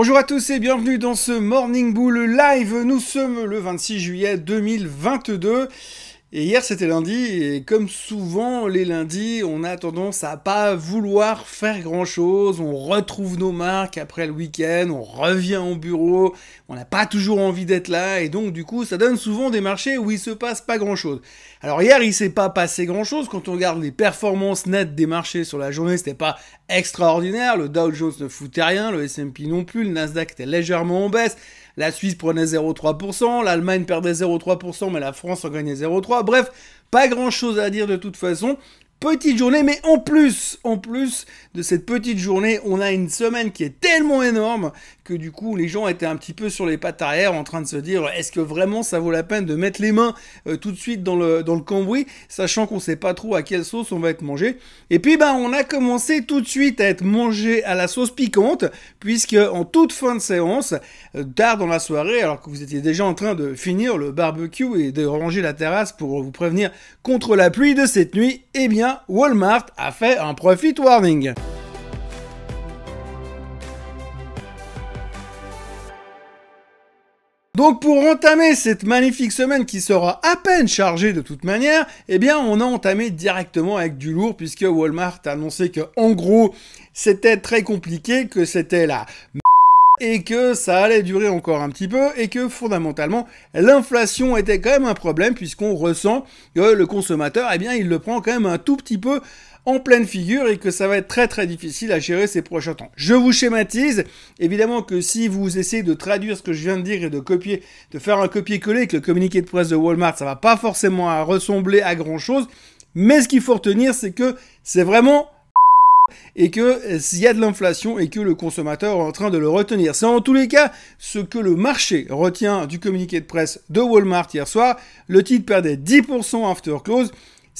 Bonjour à tous et bienvenue dans ce Morning Bull Live. Nous sommes le 26 juillet 2022 et hier, c'était lundi, et comme souvent les lundis, on a tendance à pas vouloir faire grand chose. On retrouve nos marques après le week-end, on revient au bureau, on n'a pas toujours envie d'être là, et donc du coup, ça donne souvent des marchés où il se passe pas grand chose. Alors hier, il s'est pas passé grand chose. Quand on regarde les performances nettes des marchés sur la journée, c'était pas extraordinaire. Le Dow Jones ne foutait rien, le S&P non plus, le Nasdaq était légèrement en baisse. La Suisse prenait 0,3%, l'Allemagne perdait 0,3%, mais la France en gagnait 0,3%. Bref, pas grand chose à dire de toute façon petite journée, mais en plus, en plus de cette petite journée, on a une semaine qui est tellement énorme que du coup, les gens étaient un petit peu sur les pattes arrière en train de se dire est-ce que vraiment ça vaut la peine de mettre les mains euh, tout de suite dans le, dans le cambouis, sachant qu'on sait pas trop à quelle sauce on va être mangé. Et puis, ben, on a commencé tout de suite à être mangé à la sauce piquante, puisque en toute fin de séance, euh, tard dans la soirée, alors que vous étiez déjà en train de finir le barbecue et de ranger la terrasse pour vous prévenir contre la pluie de cette nuit, eh bien Walmart a fait un profit warning. Donc pour entamer cette magnifique semaine qui sera à peine chargée de toute manière, eh bien on a entamé directement avec du lourd puisque Walmart a annoncé que en gros c'était très compliqué, que c'était la et que ça allait durer encore un petit peu et que fondamentalement l'inflation était quand même un problème puisqu'on ressent que le consommateur, eh bien, il le prend quand même un tout petit peu en pleine figure et que ça va être très très difficile à gérer ces prochains temps. Je vous schématise, évidemment que si vous essayez de traduire ce que je viens de dire et de copier, de faire un copier-coller avec le communiqué de presse de Walmart, ça va pas forcément ressembler à grand chose, mais ce qu'il faut retenir c'est que c'est vraiment et que euh, s'il y a de l'inflation et que le consommateur est en train de le retenir. C'est en tous les cas ce que le marché retient du communiqué de presse de Walmart hier soir. Le titre perdait 10% after close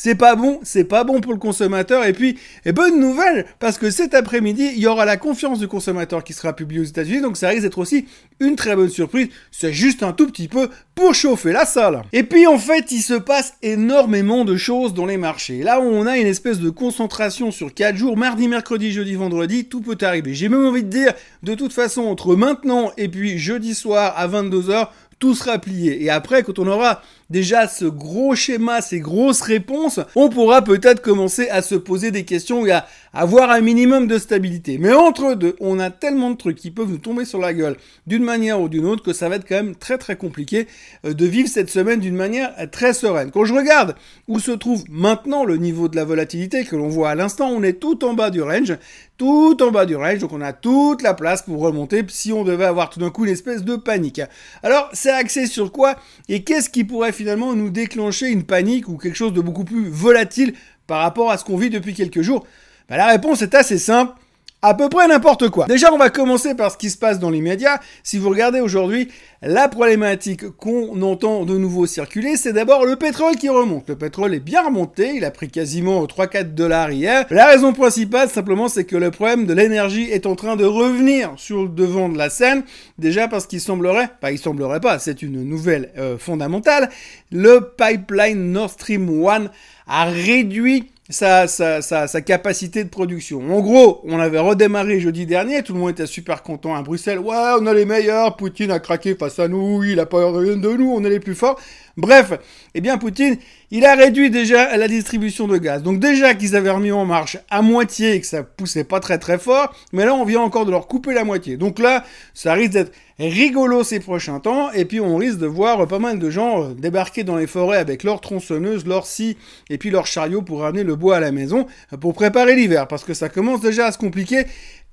c'est pas bon, c'est pas bon pour le consommateur. Et puis, et bonne nouvelle, parce que cet après-midi, il y aura la confiance du consommateur qui sera publiée aux États-Unis, donc ça risque d'être aussi une très bonne surprise. C'est juste un tout petit peu pour chauffer la salle. Et puis, en fait, il se passe énormément de choses dans les marchés. Là où on a une espèce de concentration sur 4 jours, mardi, mercredi, jeudi, vendredi, tout peut arriver. J'ai même envie de dire, de toute façon, entre maintenant et puis jeudi soir à 22h, tout sera plié. Et après, quand on aura déjà ce gros schéma, ces grosses réponses, on pourra peut-être commencer à se poser des questions et à avoir un minimum de stabilité. Mais entre deux, on a tellement de trucs qui peuvent nous tomber sur la gueule d'une manière ou d'une autre que ça va être quand même très très compliqué euh, de vivre cette semaine d'une manière euh, très sereine. Quand je regarde où se trouve maintenant le niveau de la volatilité que l'on voit à l'instant, on est tout en bas du range, tout en bas du range, donc on a toute la place pour remonter si on devait avoir tout d'un coup une espèce de panique. Alors, c'est axé sur quoi et qu'est-ce qui pourrait finalement nous déclencher une panique ou quelque chose de beaucoup plus volatile par rapport à ce qu'on vit depuis quelques jours bah, La réponse est assez simple à peu près n'importe quoi. Déjà, on va commencer par ce qui se passe dans l'immédiat. Si vous regardez aujourd'hui, la problématique qu'on entend de nouveau circuler, c'est d'abord le pétrole qui remonte. Le pétrole est bien remonté, il a pris quasiment 3-4 dollars hier. La raison principale, simplement, c'est que le problème de l'énergie est en train de revenir sur le devant de la scène. Déjà parce qu'il semblerait, pas il semblerait pas, c'est une nouvelle euh, fondamentale, le pipeline Nord Stream 1 a réduit sa, sa, sa, capacité de production. En gros, on avait redémarré jeudi dernier, tout le monde était super content à Bruxelles. Ouais, on a les meilleurs, Poutine a craqué face à nous, il a pas rien de nous, on est les plus forts. Bref, eh bien Poutine, il a réduit déjà la distribution de gaz. Donc déjà qu'ils avaient remis en marche à moitié et que ça poussait pas très très fort, mais là on vient encore de leur couper la moitié. Donc là, ça risque d'être rigolo ces prochains temps, et puis on risque de voir pas mal de gens euh, débarquer dans les forêts avec leur tronçonneuse, leurs scie, et puis leur chariot pour ramener le bois à la maison, euh, pour préparer l'hiver, parce que ça commence déjà à se compliquer,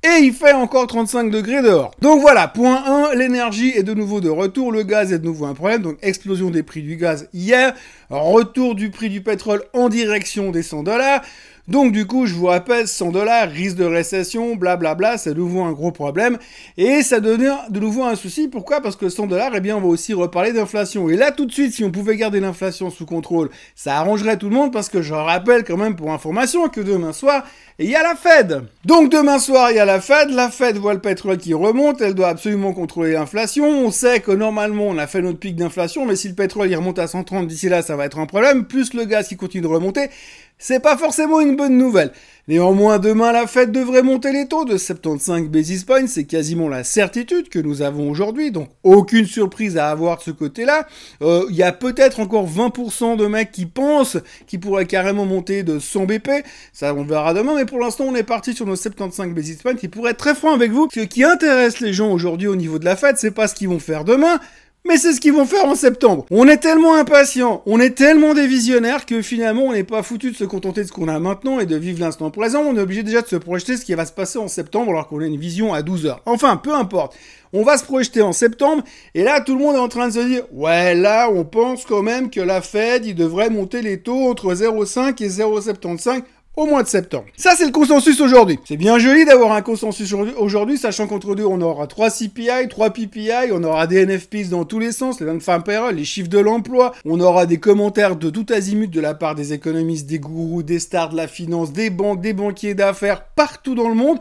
et il fait encore 35 degrés dehors. Donc voilà, point 1, l'énergie est de nouveau de retour, le gaz est de nouveau un problème, donc explosion des prix du gaz hier, retour du prix du pétrole en direction des 100 dollars, donc du coup, je vous rappelle, 100 dollars, risque de récession, blablabla, c'est de nouveau un gros problème. Et ça devient de nouveau un souci. Pourquoi Parce que 100 dollars, eh bien, on va aussi reparler d'inflation. Et là, tout de suite, si on pouvait garder l'inflation sous contrôle, ça arrangerait tout le monde parce que je rappelle quand même pour information que demain soir, il y a la Fed. Donc demain soir, il y a la Fed. La Fed voit le pétrole qui remonte. Elle doit absolument contrôler l'inflation. On sait que normalement, on a fait notre pic d'inflation, mais si le pétrole il remonte à 130 d'ici là, ça va être un problème. Plus le gaz qui continue de remonter. C'est pas forcément une bonne nouvelle. Néanmoins, demain, la fête devrait monter les taux de 75 basis points. C'est quasiment la certitude que nous avons aujourd'hui. Donc, aucune surprise à avoir de ce côté-là. Euh, il y a peut-être encore 20% de mecs qui pensent qu'ils pourraient carrément monter de 100 BP. Ça, on verra demain. Mais pour l'instant, on est parti sur nos 75 basis points. qui pourrait être très franc avec vous, ce qui intéresse les gens aujourd'hui au niveau de la fête, c'est pas ce qu'ils vont faire demain, mais c'est ce qu'ils vont faire en septembre. On est tellement impatients, on est tellement des visionnaires que finalement on n'est pas foutu de se contenter de ce qu'on a maintenant et de vivre l'instant présent. On est obligé déjà de se projeter ce qui va se passer en septembre alors qu'on a une vision à 12 heures. Enfin, peu importe. On va se projeter en septembre et là tout le monde est en train de se dire ouais là on pense quand même que la Fed il devrait monter les taux entre 0,5 et 0,75 au mois de septembre. Ça, c'est le consensus aujourd'hui. C'est bien joli d'avoir un consensus aujourd'hui, sachant qu'entre deux, on aura 3 CPI, 3 PPI, on aura des NFPs dans tous les sens, les fin les chiffres de l'emploi, on aura des commentaires de tout azimut de la part des économistes, des gourous, des stars de la finance, des banques, des banquiers d'affaires, partout dans le monde.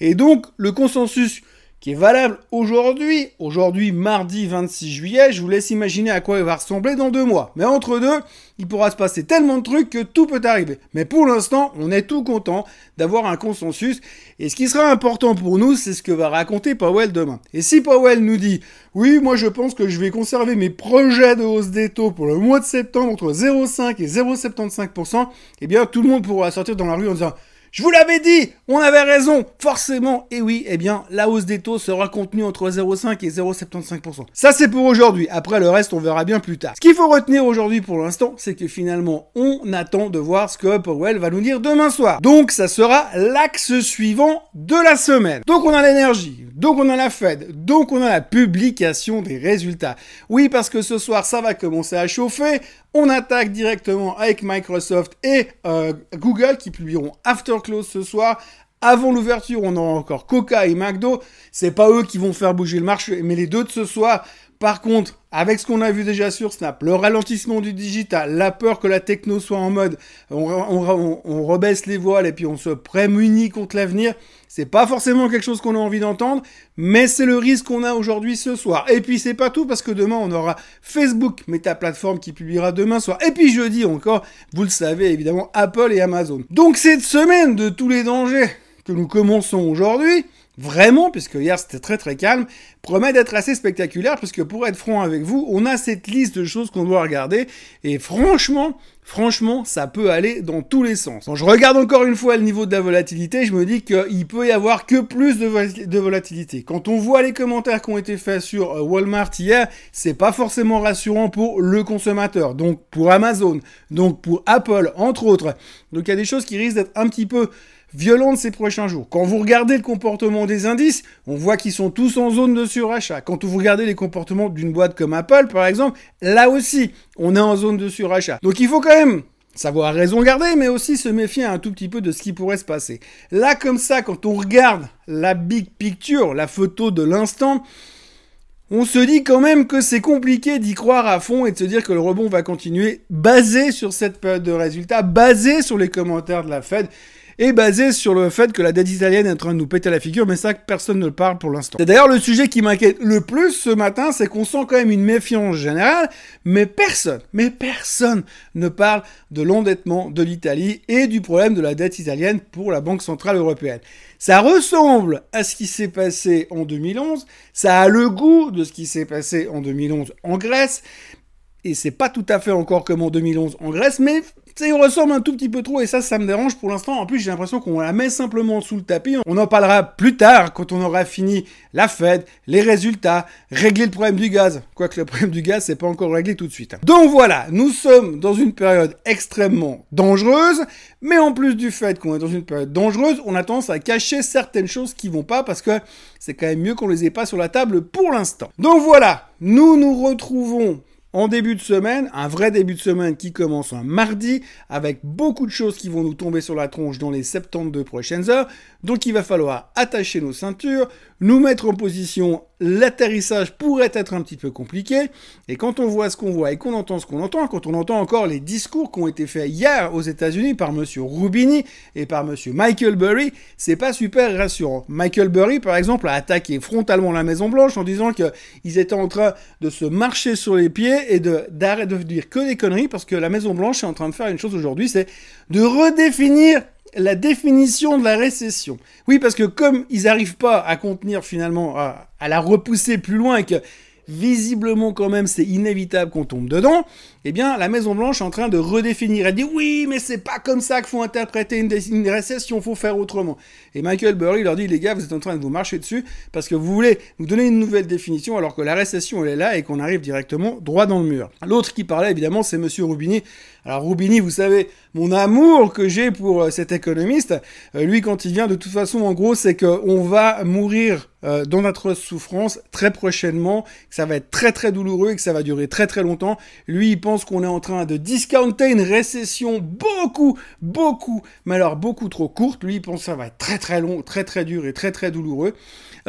Et donc, le consensus qui est valable aujourd'hui, aujourd'hui mardi 26 juillet, je vous laisse imaginer à quoi il va ressembler dans deux mois. Mais entre deux, il pourra se passer tellement de trucs que tout peut arriver. Mais pour l'instant, on est tout content d'avoir un consensus. Et ce qui sera important pour nous, c'est ce que va raconter Powell demain. Et si Powell nous dit, oui, moi je pense que je vais conserver mes projets de hausse des taux pour le mois de septembre entre 0,5 et 0,75%, eh bien tout le monde pourra sortir dans la rue en disant, je vous l'avais dit, on avait raison, forcément. Et oui, eh bien, la hausse des taux sera contenue entre 0,5 et 0,75%. Ça, c'est pour aujourd'hui. Après le reste, on verra bien plus tard. Ce qu'il faut retenir aujourd'hui pour l'instant, c'est que finalement, on attend de voir ce que Powell va nous dire demain soir. Donc, ça sera l'axe suivant de la semaine. Donc, on a l'énergie, donc on a la Fed, donc on a la publication des résultats. Oui, parce que ce soir, ça va commencer à chauffer. On attaque directement avec Microsoft et euh, Google qui publieront After close ce soir. Avant l'ouverture, on aura encore Coca et McDo. C'est pas eux qui vont faire bouger le marché, mais les deux de ce soir par contre, avec ce qu'on a vu déjà sur Snap, le ralentissement du digital, la peur que la techno soit en mode, on, rebaisse les voiles et puis on se prémunit contre l'avenir, c'est pas forcément quelque chose qu'on a envie d'entendre, mais c'est le risque qu'on a aujourd'hui ce soir. Et puis c'est pas tout parce que demain on aura Facebook, Meta plateforme qui publiera demain soir. Et puis jeudi encore, vous le savez évidemment, Apple et Amazon. Donc cette semaine de tous les dangers que nous commençons aujourd'hui, vraiment, puisque hier c'était très très calme, promet d'être assez spectaculaire, puisque pour être franc avec vous, on a cette liste de choses qu'on doit regarder, et franchement, franchement, ça peut aller dans tous les sens. Quand je regarde encore une fois le niveau de la volatilité, je me dis qu'il peut y avoir que plus de, de, volatilité. Quand on voit les commentaires qui ont été faits sur euh, Walmart hier, c'est pas forcément rassurant pour le consommateur, donc pour Amazon, donc pour Apple, entre autres. Donc il y a des choses qui risquent d'être un petit peu violent de ces prochains jours. Quand vous regardez le comportement des indices, on voit qu'ils sont tous en zone de surachat. Quand vous regardez les comportements d'une boîte comme Apple, par exemple, là aussi, on est en zone de surachat. Donc il faut quand même savoir raison garder, mais aussi se méfier un tout petit peu de ce qui pourrait se passer. Là, comme ça, quand on regarde la big picture, la photo de l'instant, on se dit quand même que c'est compliqué d'y croire à fond et de se dire que le rebond va continuer basé sur cette période de résultats, basé sur les commentaires de la Fed est basé sur le fait que la dette italienne est en train de nous péter la figure, mais ça, personne ne le parle pour l'instant. C'est d'ailleurs le sujet qui m'inquiète le plus ce matin, c'est qu'on sent quand même une méfiance générale, mais personne, mais personne ne parle de l'endettement de l'Italie et du problème de la dette italienne pour la Banque Centrale Européenne. Ça ressemble à ce qui s'est passé en 2011, ça a le goût de ce qui s'est passé en 2011 en Grèce, et c'est pas tout à fait encore comme en 2011 en Grèce, mais sais, on ressemble un tout petit peu trop et ça, ça me dérange pour l'instant. En plus, j'ai l'impression qu'on la met simplement sous le tapis. On en parlera plus tard quand on aura fini la fête, les résultats, régler le problème du gaz. Quoique le problème du gaz, c'est pas encore réglé tout de suite. Donc voilà, nous sommes dans une période extrêmement dangereuse, mais en plus du fait qu'on est dans une période dangereuse, on a tendance à cacher certaines choses qui vont pas parce que c'est quand même mieux qu'on les ait pas sur la table pour l'instant. Donc voilà, nous nous retrouvons en début de semaine, un vrai début de semaine qui commence un mardi avec beaucoup de choses qui vont nous tomber sur la tronche dans les 72 prochaines heures. Donc il va falloir attacher nos ceintures, nous mettre en position, l'atterrissage pourrait être un petit peu compliqué, et quand on voit ce qu'on voit et qu'on entend ce qu'on entend, quand on entend encore les discours qui ont été faits hier aux États-Unis par M. Rubini et par M. Michael Burry, c'est pas super rassurant. Michael Burry, par exemple, a attaqué frontalement la Maison-Blanche en disant qu'ils étaient en train de se marcher sur les pieds et de, de dire que des conneries parce que la Maison-Blanche est en train de faire une chose aujourd'hui, c'est de redéfinir la définition de la récession. Oui, parce que comme ils n'arrivent pas à contenir finalement, à, la repousser plus loin et que visiblement quand même c'est inévitable qu'on tombe dedans, eh bien, la Maison Blanche est en train de redéfinir. Elle dit oui, mais c'est pas comme ça qu'il faut interpréter une, récession, récession, faut faire autrement. Et Michael Burry leur dit les gars, vous êtes en train de vous marcher dessus parce que vous voulez nous donner une nouvelle définition alors que la récession elle est là et qu'on arrive directement droit dans le mur. L'autre qui parlait évidemment, c'est Monsieur Roubini. Alors Roubini, vous savez mon amour que j'ai pour euh, cet économiste. Euh, lui, quand il vient, de toute façon, en gros, c'est qu'on va mourir euh, dans notre souffrance très prochainement, que ça va être très très douloureux et que ça va durer très très longtemps. Lui, il pense qu'on est en train de discounter une récession beaucoup, beaucoup, mais alors beaucoup trop courte. Lui, il pense que ça va être très très long, très très dur et très très douloureux.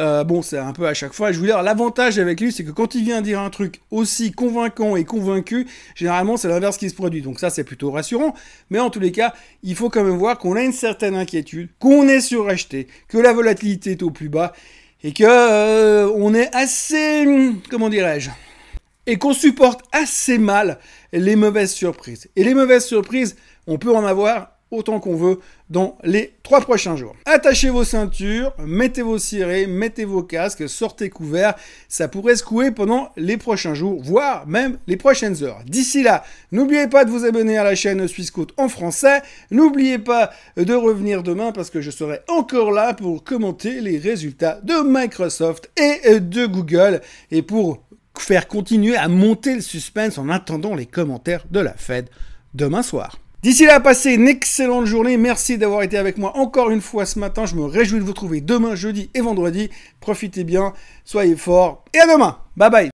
Euh, bon, c'est un peu à chaque fois. Je voulais dire, l'avantage avec lui, c'est que quand il vient dire un truc aussi convaincant et convaincu, généralement, c'est l'inverse qui se produit. Donc ça, c'est plutôt rassurant. Mais en tous les cas, il faut quand même voir qu'on a une certaine inquiétude, qu'on est suracheté, que la volatilité est au plus bas et que euh, on est assez, comment dirais-je, et qu'on supporte assez mal les mauvaises surprises. Et les mauvaises surprises, on peut en avoir autant qu'on veut dans les trois prochains jours. Attachez vos ceintures, mettez vos cirés, mettez vos casques, sortez couverts. Ça pourrait secouer pendant les prochains jours, voire même les prochaines heures. D'ici là, n'oubliez pas de vous abonner à la chaîne Suisse en français. N'oubliez pas de revenir demain parce que je serai encore là pour commenter les résultats de Microsoft et de Google et pour faire continuer à monter le suspense en attendant les commentaires de la Fed demain soir. D'ici là, passez une excellente journée. Merci d'avoir été avec moi encore une fois ce matin. Je me réjouis de vous trouver demain, jeudi et vendredi. Profitez bien, soyez forts et à demain. Bye bye.